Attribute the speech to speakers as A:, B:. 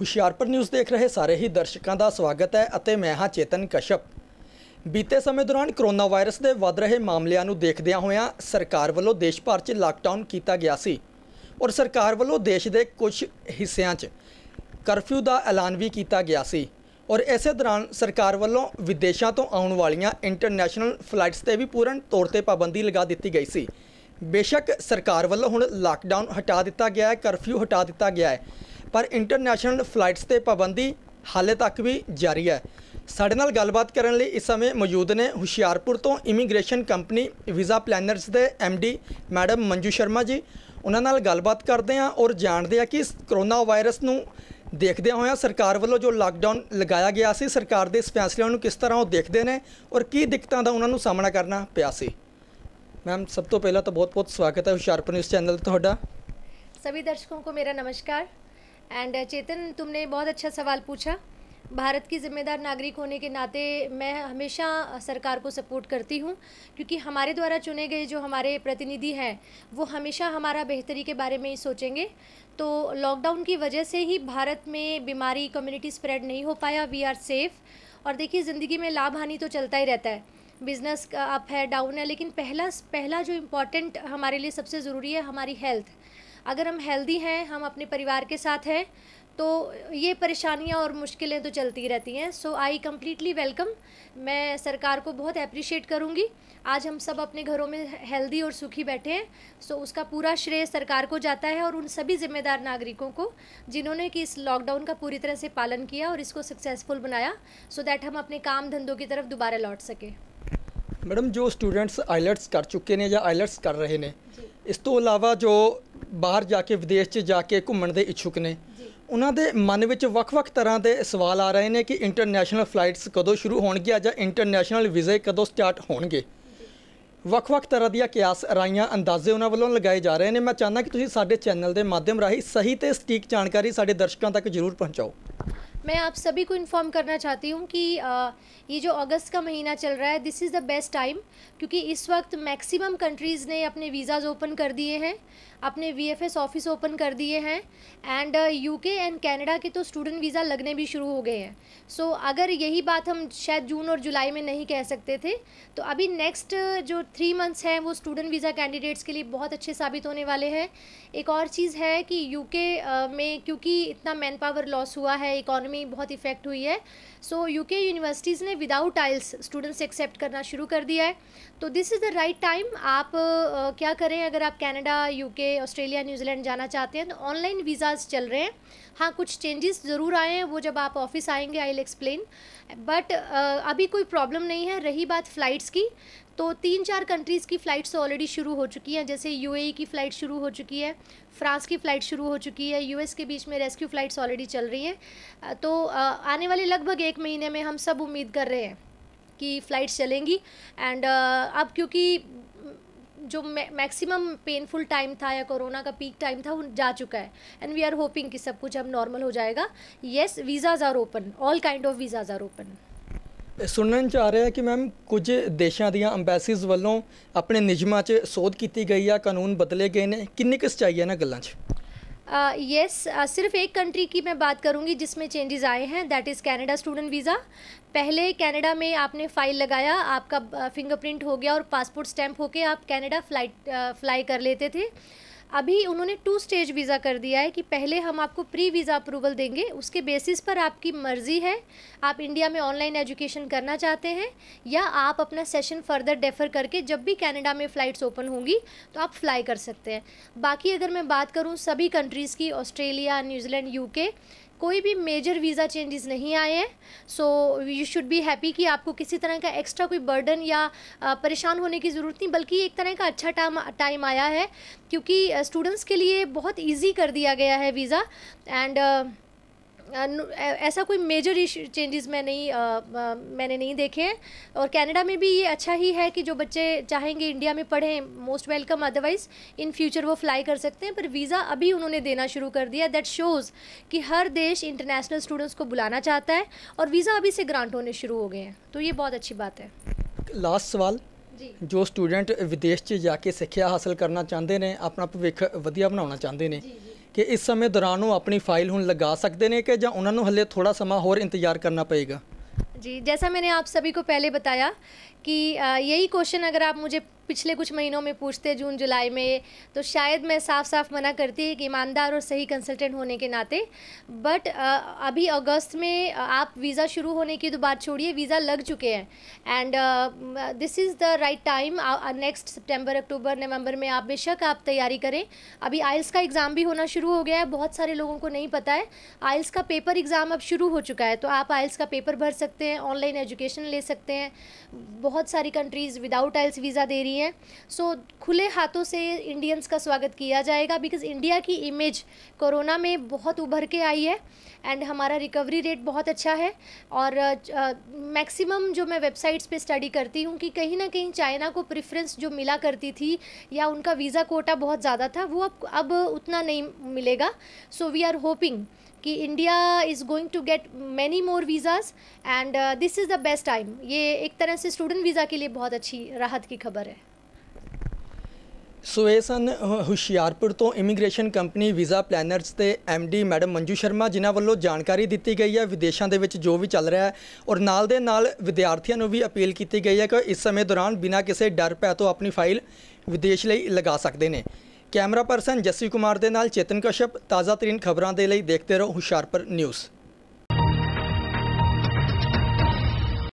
A: Hoshiarpur news ਦੇਖ ਰਹੇ ਸਾਰੇ ਹੀ ਦਰਸ਼ਕਾਂ ਦਾ ਸਵਾਗਤ ਹੈ ਅਤੇ ਮੈਂ ਹਾਂ ਚੇਤਨ ਕਸ਼ਪ ਬੀਤੇ ਸਮੇਂ ਦੌਰਾਨ ਕਰੋਨਾ ਵਾਇਰਸ ਦੇ ਵੱਧ ਰਹੇ ਮਾਮਲਿਆਂ ਨੂੰ ਦੇਖਦਿਆਂ ਹੋਇਆਂ ਸਰਕਾਰ ਵੱਲੋਂ ਦੇਸ਼ ਭਰ 'ਚ ਲਾਕਡਾਊਨ ਕੀਤਾ ਗਿਆ ਸੀ ਔਰ ਸਰਕਾਰ ਵੱਲੋਂ ਦੇਸ਼ ਦੇ ਕੁਝ ਹਿੱਸਿਆਂ 'ਚ ਕਰਫਿਊ ਦਾ ਐਲਾਨ ਵੀ ਕੀਤਾ ਗਿਆ ਸੀ ਔਰ ਇਸੇ ਦੌਰਾਨ ਸਰਕਾਰ ਵੱਲੋਂ ਵਿਦੇਸ਼ਾਂ ਤੋਂ ਆਉਣ ਵਾਲੀਆਂ ਇੰਟਰਨੈਸ਼ਨਲ ਫਲਾਈਟਸ ਤੇ ਵੀ ਪੂਰਨ ਤੌਰ ਤੇ ਪਾਬੰਦੀ ਲਗਾ ਦਿੱਤੀ ਗਈ ਸੀ ਬੇਸ਼ੱਕ ਸਰਕਾਰ ਵੱਲੋਂ ਹੁਣ ਲਾਕਡਾਊਨ ਹਟਾ ਦਿੱਤਾ ਗਿਆ ਹੈ ਕਰਫਿਊ ਹਟਾ ਦਿੱਤਾ ਗਿਆ ਹੈ ਪਰ ਇੰਟਰਨੈਸ਼ਨਲ ਫਲਾਈਟਸ ਤੇ ਪਾਬੰਦੀ ਹਾਲੇ ਤੱਕ ਵੀ ਜਾਰੀ ਹੈ ਸਾਡੇ ਨਾਲ ਗੱਲਬਾਤ ਕਰਨ ਲਈ ਇਸ ਸਮੇਂ ਮੌਜੂਦ ਨੇ ਹੁਸ਼ਿਆਰਪੁਰ ਤੋਂ ਇਮੀਗ੍ਰੇਸ਼ਨ ਕੰਪਨੀ ਵੀਜ਼ਾ ਪਲੈਨਰਸ ਦੇ ਐਮਡੀ ਮੈਡਮ ਮੰਜੂ ਸ਼ਰਮਾ ਜੀ ਉਹਨਾਂ ਨਾਲ ਗੱਲਬਾਤ ਕਰਦੇ ਹਾਂ ਔਰ ਜਾਣਦੇ ਹਾਂ ਕਿ ਕਰੋਨਾ ਵਾਇਰਸ ਨੂੰ ਦੇਖਦੇ ਹੋਇਆ ਸਰਕਾਰ ਵੱਲੋਂ ਜੋ ਲਾਕਡਾਊਨ ਲਗਾਇਆ ਗਿਆ ਸੀ ਸਰਕਾਰ ਦੇ ਇਸ ਫੈਸਲਿਆਂ ਨੂੰ ਕਿਸ ਤਰ੍ਹਾਂ ਉਹ ਦੇਖਦੇ ਨੇ ਔਰ ਕੀ ਦਿੱਕਤਾਂ ਦਾ ਉਹਨਾਂ ਨੂੰ ਸਾਹਮਣਾ ਕਰਨਾ ਪਿਆ ਸੀ ਮੈਮ ਸਭ ਤੋਂ ਪਹਿਲਾਂ ਤਾਂ ਬਹੁਤ-ਬਹੁਤ ਸਵਾਗਤ ਹੈ ਹੁਸ਼ਿਆਰਪੁਰ ਨਿਊਜ਼ ਚੈਨਲ ਤੇ ਤੁਹਾਡਾ
B: ਸਭੀ ਦਰਸ਼ਕਾਂ ਨੂੰ ਮੇਰਾ ਨਮਸਕਾਰ एंड चेतन uh, तुमने बहुत अच्छा सवाल पूछा भारत की ज़िम्मेदार नागरिक होने के नाते मैं हमेशा सरकार को सपोर्ट करती हूँ क्योंकि हमारे द्वारा चुने गए जो हमारे प्रतिनिधि हैं वो हमेशा हमारा बेहतरी के बारे में ही सोचेंगे तो लॉकडाउन की वजह से ही भारत में बीमारी कम्युनिटी स्प्रेड नहीं हो पाया वी आर सेफ़ और देखिए ज़िंदगी में लाभ हानि तो चलता ही रहता है बिज़नेस अप है डाउन है लेकिन पहला पहला जो इम्पोर्टेंट हमारे लिए सबसे ज़रूरी है हमारी हेल्थ अगर हम हेल्दी हैं हम अपने परिवार के साथ हैं तो ये परेशानियाँ और मुश्किलें तो चलती रहती हैं सो आई कम्प्लीटली वेलकम मैं सरकार को बहुत अप्रिशिएट करूँगी आज हम सब अपने घरों में हेल्दी और सुखी बैठे हैं सो उसका पूरा श्रेय सरकार को जाता है और उन सभी जिम्मेदार नागरिकों को जिन्होंने कि इस लॉकडाउन का पूरी तरह से पालन किया और इसको सक्सेसफुल बनाया सो दैट हम अपने काम धंधों की तरफ दोबारा लौट सकें
A: मैडम जो स्टूडेंट्स आइलट्स कर चुके हैं या आइलट्स कर रहे हैं इस तो अलावा जो ਬਾਹਰ ਜਾ ਕੇ ਵਿਦੇਸ਼ 'ਚ ਜਾ ਕੇ ਘੁੰਮਣ ਦੇ ਇੱਛੁਕ ਨੇ ਉਹਨਾਂ ਦੇ ਮਨ ਵਿੱਚ ਵੱਖ-ਵੱਖ ਤਰ੍ਹਾਂ ਦੇ ਸਵਾਲ ਆ ਰਹੇ ਨੇ ਕਿ ਇੰਟਰਨੈਸ਼ਨਲ ਫਲਾਈਟਸ ਕਦੋਂ ਸ਼ੁਰੂ ਹੋਣਗੀਆਂ ਜਾਂ ਇੰਟਰਨੈਸ਼ਨਲ ਵੀਜ਼ੇ ਕਦੋਂ ਸਟਾਰਟ ਹੋਣਗੇ ਵੱਖ-ਵੱਖ ਤਰ੍ਹਾਂ ਦੀਆਂ ਕਿਆਸ ਰਾਈਆਂ ਅੰਦਾਜ਼ੇ ਉਹਨਾਂ ਵੱਲੋਂ ਲਗਾਏ ਜਾ ਰਹੇ ਨੇ ਮੈਂ ਚਾਹੁੰਦਾ ਕਿ ਤੁਸੀਂ ਸਾਡੇ ਚੈਨਲ ਦੇ ਮਾਧਿਅਮ ਰਾਹੀਂ ਸਹੀ ਤੇ ਸਟੀਕ ਜਾਣਕਾਰੀ ਸਾਡੇ ਦਰਸ਼ਕਾਂ ਤੱਕ ਜ਼ਰੂਰ ਪਹੁੰਚਾਓ
B: मैं आप सभी को इन्फॉर्म करना चाहती हूँ कि ये जो अगस्त का महीना चल रहा है this is the best time क्योंकि इस वक्त मैक्सिमम कंट्रीज़ ने अपने वीज़ाज़ ओपन कर दिए हैं अपने वी ऑफिस ओपन कर दिए हैं एंड यूके एंड कनाडा के तो स्टूडेंट वीज़ा लगने भी शुरू हो गए हैं सो so, अगर यही बात हम शायद जून और जुलाई में नहीं कह सकते थे तो अभी नेक्स्ट जो थ्री मंथ्स हैं वो स्टूडेंट वीज़ा कैंडिडेट्स के लिए बहुत अच्छे साबित होने वाले हैं एक और चीज़ है कि यूके में क्योंकि इतना मैन पावर लॉस हुआ है इकॉनमी में बहुत इफेक्ट हुई है सो यूके यूनिवर्सिटीज़ ने विदाउट आइल्स स्टूडेंट्स एक्सेप्ट करना शुरू कर दिया है तो this is the right time आप uh, क्या करें अगर आप कैनेडा यूके ऑस्ट्रेलिया न्यूजीलैंड जाना चाहते हैं तो ऑनलाइन वीज़ाज़ चल रहे हैं हाँ कुछ चेंजेस ज़रूर आए हैं वो जब आप ऑफिस आएंगे आई विल एक्सप्लेन बट अभी कोई प्रॉब्लम नहीं है रही बात फ़्लाइट्स की तो तीन चार कंट्रीज़ की फ़्लाइट्स ऑलरेडी शुरू हो चुकी हैं जैसे यूएई e की फ़्लाइट शुरू हो चुकी है फ्रांस की फ़्लाइट शुरू हो चुकी है यूएस के बीच में रेस्क्यू फ़्लाइट्स ऑलरेडी चल रही हैं तो आने वाले लगभग एक महीने में हम सब उम्मीद कर रहे हैं कि फ़्लाइट्स चलेंगी एंड अब क्योंकि जो मैक्सिमम पेनफुल टाइम था या कोरोना का पीक टाइम था वो जा चुका है एंड वी आर होपिंग कि सब कुछ अब नॉर्मल हो जाएगा yes visas are open all kind of visas are open
A: ਸੁਣਨ ਚ ਆ ਰਿਹਾ कि मैम कुछ देशों ਦੇਸ਼ਾਂ ਦੀਆਂ ਐਮਬੈਸੀਜ਼ ਵੱਲੋਂ ਆਪਣੇ ਨਿਯਮਾਂ 'ਚ ਸੋਧ ਕੀਤੀ ਗਈ ਆ ਕਾਨੂੰਨ ਬਦਲੇ ਗਏ सच्चाई है ਕੁ गलों
B: ਹੈ यस सिर्फ एक कंट्री की मैं बात करूंगी जिसमें चेंजेस आए हैं that is Canada student visa पहले कैनेडा में आपने फ़ाइल लगाया आपका फिंगरप्रिंट हो गया और पासपोर्ट स्टैंप होके आप कैनेडा फ्लाइट फ्लाई कर लेते थे अभी उन्होंने टू स्टेज वीज़ा कर दिया है कि पहले हम आपको प्री वीज़ा अप्रूवल देंगे उसके बेसिस पर आपकी मर्ज़ी है आप इंडिया में ऑनलाइन एजुकेशन करना चाहते हैं या आप अपना सेशन फर्दर डेफर करके जब भी कनाडा में फ़्लाइट्स ओपन होंगी तो आप फ्लाई कर सकते हैं बाकी अगर मैं बात करूँ सभी कंट्रीज़ की ऑस्ट्रेलिया न्यूजीलैंड यूके कोई भी मेजर वीज़ा चेंजेस नहीं आए हैं so you should be happy कि आपको किसी तरह का एक्स्ट्रा कोई बर्डन या परेशान होने की ज़रूरत नहीं बल्कि एक तरह का अच्छा टाइम टाइम आया है क्योंकि स्टूडेंट्स के लिए बहुत ईजी कर दिया गया है वीज़ा एंड ऐसा कोई मेजर चेंजेस मैं नहीं मैंने नहीं देखे हैं और कनाडा में भी ये अच्छा ही है कि जो बच्चे चाहेंगे इंडिया में पढ़ें most welcome otherwise in future वो फ्लाई कर सकते हैं पर वीज़ा अभी उन्होंने देना शुरू कर दिया दैट शोज़ कि हर देश इंटरनेशनल स्टूडेंट्स को बुलाना चाहता है और वीज़ा अभी से ग्रांट होने शुरू हो गए हैं तो ये बहुत अच्छी बात है
A: लास्ट सवाल जो स्टूडेंट विदेश से जाके ਕੇ हासिल करना चाहते ਚਾਹੁੰਦੇ अपना ਆਪਣਾ ਭਵਿੱਖ ਵਧੀਆ चाहते ਚਾਹੁੰਦੇ ਕਿ ਇਸ ਸਮੇਂ ਦੌਰਾਨ ਉਹ ਆਪਣੀ ਫਾਈਲ ਹੁਣ ਲਗਾ ਸਕਦੇ ਨੇ ਕਿ ਜਾਂ ਉਹਨਾਂ ਨੂੰ ਹਲੇ ਥੋੜਾ ਸਮਾਂ ਹੋਰ ਇੰਤਜ਼ਾਰ ਕਰਨਾ ਪਏਗਾ
B: ਜੀ ਜੈਸਾ ਮੈਨੇ ਆਪ ਸਭੀ ਕੋ ਪਹਿਲੇ ਬਤਾਇਆ कि यही क्वेश्चन अगर आप मुझे पिछले कुछ महीनों में पूछते जून जुलाई में तो शायद मैं साफ साफ मना करती है कि ईमानदार और सही कंसल्टेंट होने के नाते बट अभी अगस्त में आप वीज़ा शुरू होने की तो बात छोड़िए वीज़ा लग चुके हैं and this is the right time next सितंबर अक्टूबर नवंबर में आप बेशक आप तैयारी करें अभी आइल्स का एग्ज़ाम भी होना शुरू हो गया है बहुत सारे लोगों को नहीं पता है आइल्स का पेपर एग्ज़ाम अब शुरू हो चुका है तो आप आइल्स का पेपर भर सकते हैं ऑनलाइन एजुकेशन ले सकते हैं बहुत सारी कंट्रीज़ विदाउट आइल्स वीज़ा दे रही हैं सो so, खुले हाथों से इंडियंस का स्वागत किया जाएगा बिकॉज इंडिया की इमेज कोरोना में बहुत उभर के आई है एंड हमारा रिकवरी रेट बहुत अच्छा है और मैक्सिमम जो मैं वेबसाइट्स पे स्टडी करती हूँ कि कहीं ना कहीं चाइना को प्रेफरेंस जो मिला करती थी या उनका वीज़ा कोटा बहुत ज़्यादा था वो अब अब उतना नहीं मिलेगा सो वी आर होपिंग कि India is going to get many more visas and this is the best time ये एक तरह से स्टूडेंट वीज़ा के लिए बहुत अच्छी राहत की खबर है
A: ਸੋ ਇਹ ਸਨ ਹੁਸ਼ਿਆਰਪੁਰ ਤੋਂ ਇਮੀਗ੍ਰੇਸ਼ਨ ਕੰਪਨੀ ਵੀਜ਼ਾ ਪਲੈਨਰਸ ਤੇ ਐਮਡੀ ਮੈਡਮ ਮੰਜੂ ਸ਼ਰਮਾ ਜਿਨ੍ਹਾਂ ਵੱਲੋਂ ਜਾਣਕਾਰੀ ਦਿੱਤੀ ਗਈ ਹੈ ਵਿਦੇਸ਼ਾਂ ਦੇ ਵਿੱਚ ਜੋ ਵੀ ਚੱਲ ਰਿਹਾ ਹੈ ਔਰ ਨਾਲ ਦੇ ਨਾਲ ਵਿਦਿਆਰਥੀਆਂ ਨੂੰ ਵੀ ਅਪੀਲ ਕੀਤੀ ਗਈ ਹੈ ਕਿ ਇਸ ਸਮੇਂ ਦੌਰਾਨ ਬਿਨਾਂ ਕਿਸੇ ਡਰ ਭੈ ਤੋਂ ਆਪਣੀ ਫਾਈਲ ਵਿਦੇਸ਼ ਲਈ ਲਗਾ ਸਕਦੇ ਨੇ ਕੈਮਰਾ ਪਰਸਨ ਜਸਵੀ ਕੁਮਾਰ ਦੇ ਨਾਲ ਚੇਤਨ ਕਸ਼ਪ ਤਾਜ਼ਾ ਤਰੀਨ ਖਬਰਾਂ ਦੇ ਲਈ ਦੇਖਦੇ ਰਹੋ ਹੁਸ਼ਿਆਰਪੁਰ ਨਿਊਜ਼